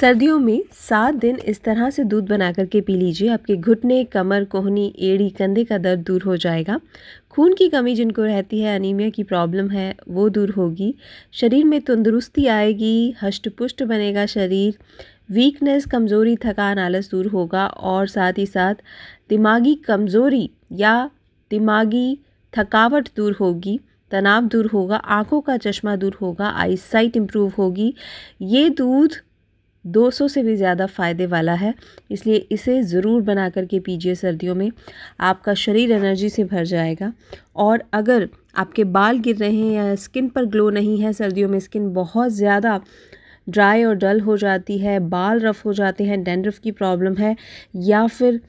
सर्दियों में सात दिन इस तरह से दूध बना करके पी लीजिए आपके घुटने कमर कोहनी एड़ी कंधे का दर्द दूर हो जाएगा खून की कमी जिनको रहती है अनीमिया की प्रॉब्लम है वो दूर होगी शरीर में तंदुरुस्ती आएगी हष्ट पुष्ट बनेगा शरीर वीकनेस कमज़ोरी थकान आलस दूर होगा और साथ ही साथ दिमागी कमज़ोरी या दिमागी थकावट दूर होगी तनाव दूर होगा आँखों का चश्मा दूर होगा आई साइट इम्प्रूव होगी ये दूध 200 से भी ज़्यादा फ़ायदे वाला है इसलिए इसे ज़रूर बना कर के पीजिए सर्दियों में आपका शरीर एनर्जी से भर जाएगा और अगर आपके बाल गिर रहे हैं या स्किन पर ग्लो नहीं है सर्दियों में स्किन बहुत ज़्यादा ड्राई और डल हो जाती है बाल रफ़ हो जाते हैं डेंड्रफ की प्रॉब्लम है या फिर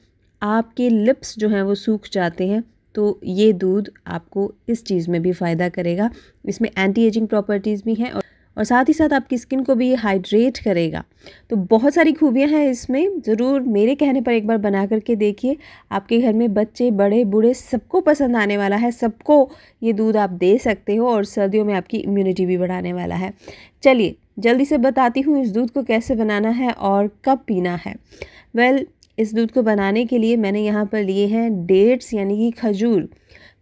आपके लिप्स जो हैं वो सूख जाते हैं तो ये दूध आपको इस चीज़ में भी फ़ायदा करेगा इसमें एंटी एजिंग प्रॉपर्टीज़ भी हैं और और साथ ही साथ आपकी स्किन को भी हाइड्रेट करेगा तो बहुत सारी खूबियाँ हैं इसमें ज़रूर मेरे कहने पर एक बार बना करके देखिए आपके घर में बच्चे बड़े बूढ़े सबको पसंद आने वाला है सबको ये दूध आप दे सकते हो और सर्दियों में आपकी इम्यूनिटी भी बढ़ाने वाला है चलिए जल्दी से बताती हूँ इस दूध को कैसे बनाना है और कब पीना है वेल well, इस दूध को बनाने के लिए मैंने यहाँ पर लिए हैं डेट्स यानी कि खजूर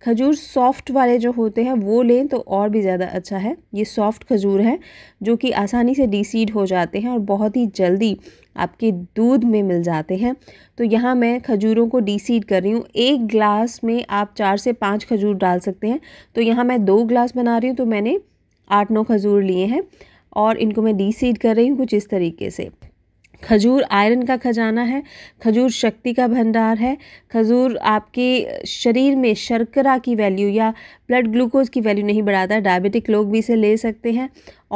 खजूर सॉफ्ट वाले जो होते हैं वो लें तो और भी ज़्यादा अच्छा है ये सॉफ्ट खजूर हैं जो कि आसानी से डिसीड हो जाते हैं और बहुत ही जल्दी आपके दूध में मिल जाते हैं तो यहाँ मैं खजूरों को डिसीड कर रही हूँ एक ग्लास में आप चार से पाँच खजूर डाल सकते हैं तो यहाँ मैं दो ग्लास बना रही हूँ तो मैंने आठ नौ खजूर लिए हैं और इनको मैं डिसीड कर रही हूँ कुछ इस तरीके से खजूर आयरन का खजाना है खजूर शक्ति का भंडार है खजूर आपके शरीर में शर्करा की वैल्यू या ब्लड ग्लूकोज की वैल्यू नहीं बढ़ाता डायबिटिक लोग भी इसे ले सकते हैं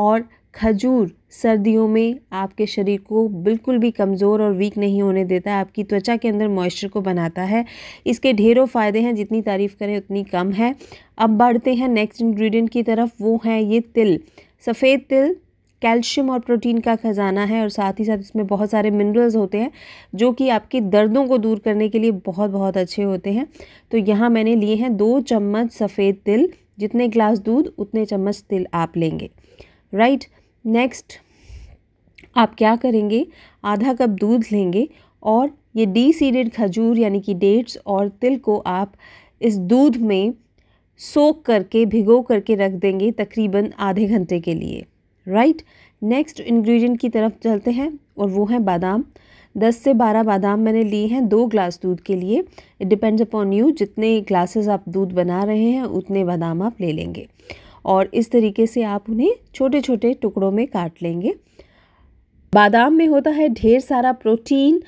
और खजूर सर्दियों में आपके शरीर को बिल्कुल भी कमज़ोर और वीक नहीं होने देता आपकी त्वचा के अंदर मॉइस्चर को बनाता है इसके ढेरों फ़ायदे हैं जितनी तारीफ़ करें उतनी कम है अब बढ़ते हैं नेक्स्ट इंग्रेडिएंट की तरफ वो हैं ये तिल सफ़ेद तिल कैल्शियम और प्रोटीन का खजाना है और साथ ही साथ इसमें बहुत सारे मिनरल्स होते हैं जो कि आपके दर्दों को दूर करने के लिए बहुत बहुत अच्छे होते हैं तो यहाँ मैंने लिए हैं दो चम्मच सफ़ेद तिल जितने ग्लास दूध उतने चम्मच तिल आप लेंगे राइट नेक्स्ट आप क्या करेंगे आधा कप दूध लेंगे और ये डी सीडेड खजूर यानी कि डेट्स और तिल को आप इस दूध में सोख करके भिगो करके रख देंगे तकरीबन आधे घंटे के लिए राइट नेक्स्ट इन्ग्रीडियंट की तरफ चलते हैं और वो हैं बादाम दस से बारह बादाम मैंने लिए हैं दो ग्लास दूध के लिए इट डिपेंड्स अपॉन यू जितने ग्लासेस आप दूध बना रहे हैं उतने बादाम आप ले लेंगे और इस तरीके से आप उन्हें छोटे छोटे टुकड़ों में काट लेंगे बादाम में होता है ढेर सारा प्रोटीन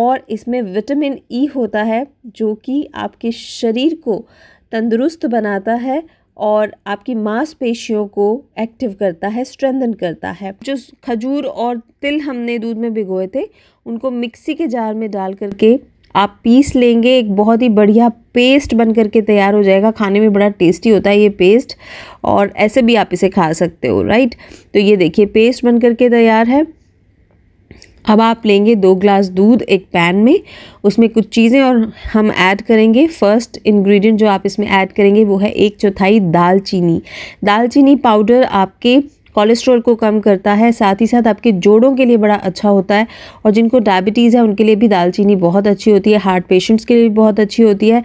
और इसमें विटामिन ई e होता है जो कि आपके शरीर को तंदुरुस्त बनाता है और आपकी मांसपेशियों को एक्टिव करता है स्ट्रेंदन करता है जो खजूर और तिल हमने दूध में भिगोए थे उनको मिक्सी के जार में डाल करके आप पीस लेंगे एक बहुत ही बढ़िया पेस्ट बन करके तैयार हो जाएगा खाने में बड़ा टेस्टी होता है ये पेस्ट और ऐसे भी आप इसे खा सकते हो राइट तो ये देखिए पेस्ट बन करके तैयार है अब आप लेंगे दो ग्लास दूध एक पैन में उसमें कुछ चीज़ें और हम ऐड करेंगे फर्स्ट इंग्रेडिएंट जो आप इसमें ऐड करेंगे वो है एक चौथाई दालचीनी दालचीनी पाउडर आपके कोलेस्ट्रॉल को कम करता है साथ ही साथ आपके जोड़ों के लिए बड़ा अच्छा होता है और जिनको डायबिटीज़ है उनके लिए भी दालचीनी बहुत अच्छी होती है हार्ट पेशेंट्स के लिए भी बहुत अच्छी होती है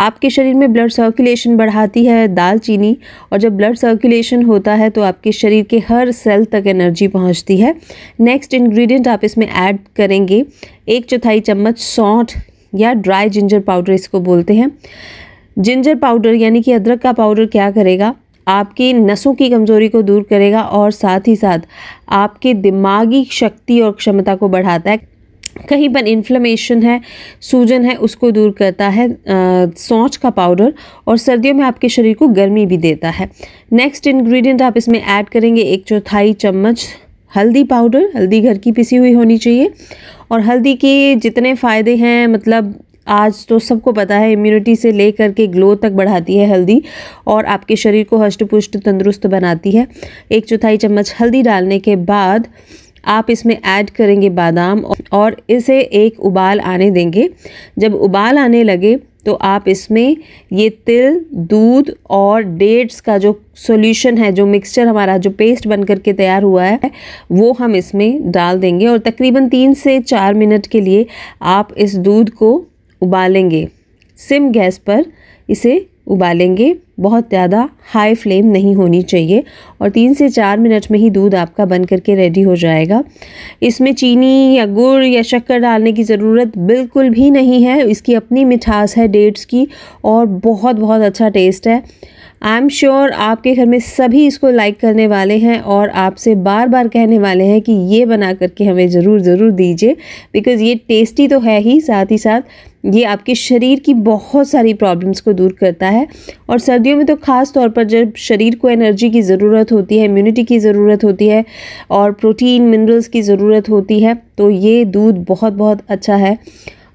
आपके शरीर में ब्लड सर्कुलेशन बढ़ाती है दालचीनी और जब ब्लड सर्कुलेशन होता है तो आपके शरीर के हर सेल तक एनर्जी पहुंचती है नेक्स्ट इंग्रेडिएंट आप इसमें ऐड करेंगे एक चौथाई चम्मच सौंठ या ड्राई जिंजर पाउडर इसको बोलते हैं जिंजर पाउडर यानी कि अदरक का पाउडर क्या करेगा आपकी नसों की कमज़ोरी को दूर करेगा और साथ ही साथ आपके दिमागी शक्ति और क्षमता को बढ़ाता है कहीं पर इन्फ्लेमेशन है सूजन है उसको दूर करता है सौच का पाउडर और सर्दियों में आपके शरीर को गर्मी भी देता है नेक्स्ट इंग्रेडिएंट आप इसमें ऐड करेंगे एक चौथाई चम्मच हल्दी पाउडर हल्दी घर की पिसी हुई होनी चाहिए और हल्दी के जितने फ़ायदे हैं मतलब आज तो सबको पता है इम्यूनिटी से ले करके ग्लो तक बढ़ाती है हल्दी और आपके शरीर को हष्ट पुष्ट तंदुरुस्त बनाती है एक चौथाई चम्मच हल्दी डालने के बाद आप इसमें ऐड करेंगे बादाम और इसे एक उबाल आने देंगे जब उबाल आने लगे तो आप इसमें ये तिल दूध और डेट्स का जो सॉल्यूशन है जो मिक्सचर हमारा जो पेस्ट बन करके तैयार हुआ है वो हम इसमें डाल देंगे और तकरीबन तीन से चार मिनट के लिए आप इस दूध को उबालेंगे सिम गैस पर इसे उबालेंगे बहुत ज़्यादा हाई फ्लेम नहीं होनी चाहिए और तीन से चार मिनट में ही दूध आपका बन करके रेडी हो जाएगा इसमें चीनी या गुड़ या शक्कर डालने की ज़रूरत बिल्कुल भी नहीं है इसकी अपनी मिठास है डेट्स की और बहुत बहुत अच्छा टेस्ट है आई एम श्योर आपके घर में सभी इसको लाइक करने वाले हैं और आपसे बार बार कहने वाले हैं कि ये बना करके हमें ज़रूर ज़रूर दीजिए बिकॉज़ ये टेस्टी तो है ही साथ ही साथ ये आपके शरीर की बहुत सारी प्रॉब्लम्स को दूर करता है और सर्दियों में तो ख़ास तौर पर जब शरीर को एनर्जी की ज़रूरत होती है इम्यूनिटी की ज़रूरत होती है और प्रोटीन मिनरल्स की ज़रूरत होती है तो ये दूध बहुत बहुत अच्छा है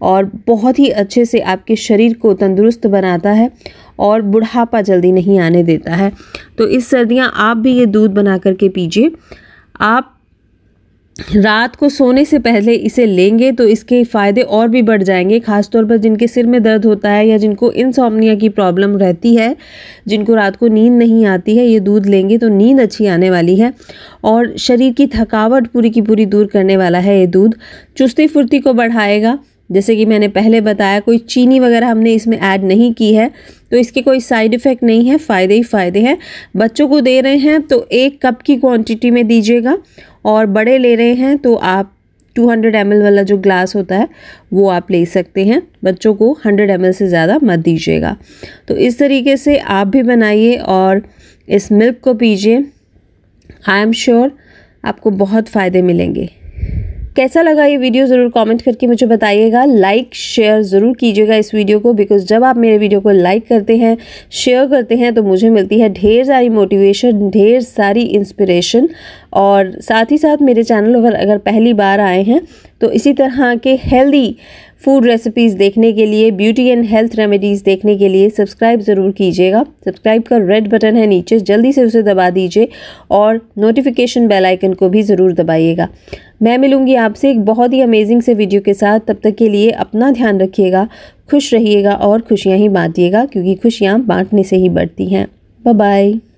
और बहुत ही अच्छे से आपके शरीर को तंदुरुस्त बनाता है और बुढ़ापा जल्दी नहीं आने देता है तो इस सर्दियाँ आप भी ये दूध बना करके पीजिए आप रात को सोने से पहले इसे लेंगे तो इसके फ़ायदे और भी बढ़ जाएंगे खासतौर पर जिनके सिर में दर्द होता है या जिनको इंसॉमनिया की प्रॉब्लम रहती है जिनको रात को नींद नहीं आती है ये दूध लेंगे तो नींद अच्छी आने वाली है और शरीर की थकावट पूरी की पूरी दूर करने वाला है ये दूध चुस्ती फुर्ती को बढ़ाएगा जैसे कि मैंने पहले बताया कोई चीनी वगैरह हमने इसमें ऐड नहीं की है तो इसके कोई साइड इफ़ेक्ट नहीं है फ़ायदे ही फ़ायदे हैं बच्चों को दे रहे हैं तो एक कप की क्वांटिटी में दीजिएगा और बड़े ले रहे हैं तो आप 200 हंड्रेड वाला जो ग्लास होता है वो आप ले सकते हैं बच्चों को 100 एम से ज़्यादा मत दीजिएगा तो इस तरीके से आप भी बनाइए और इस मिल्क को पीजिए आई एम श्योर आपको बहुत फ़ायदे मिलेंगे कैसा लगा ये वीडियो ज़रूर कमेंट करके मुझे बताइएगा लाइक शेयर ज़रूर कीजिएगा इस वीडियो को बिकॉज जब आप मेरे वीडियो को लाइक करते हैं शेयर करते हैं तो मुझे मिलती है ढेर सारी मोटिवेशन ढेर सारी इंस्पिरेशन और साथ ही साथ मेरे चैनल पर अगर पहली बार आए हैं तो इसी तरह के हेल्दी फूड रेसिपीज़ देखने के लिए ब्यूटी एंड हेल्थ रेमेडीज़ देखने के लिए सब्सक्राइब ज़रूर कीजिएगा सब्सक्राइब का रेड बटन है नीचे जल्दी से उसे दबा दीजिए और नोटिफिकेशन बेल आइकन को भी ज़रूर दबाइएगा मैं मिलूंगी आपसे एक बहुत ही अमेजिंग से वीडियो के साथ तब तक के लिए अपना ध्यान रखिएगा खुश रहिएगा और खुशियाँ ही बांटिएगा क्योंकि खुशियाँ बांटने से ही बढ़ती हैं बाय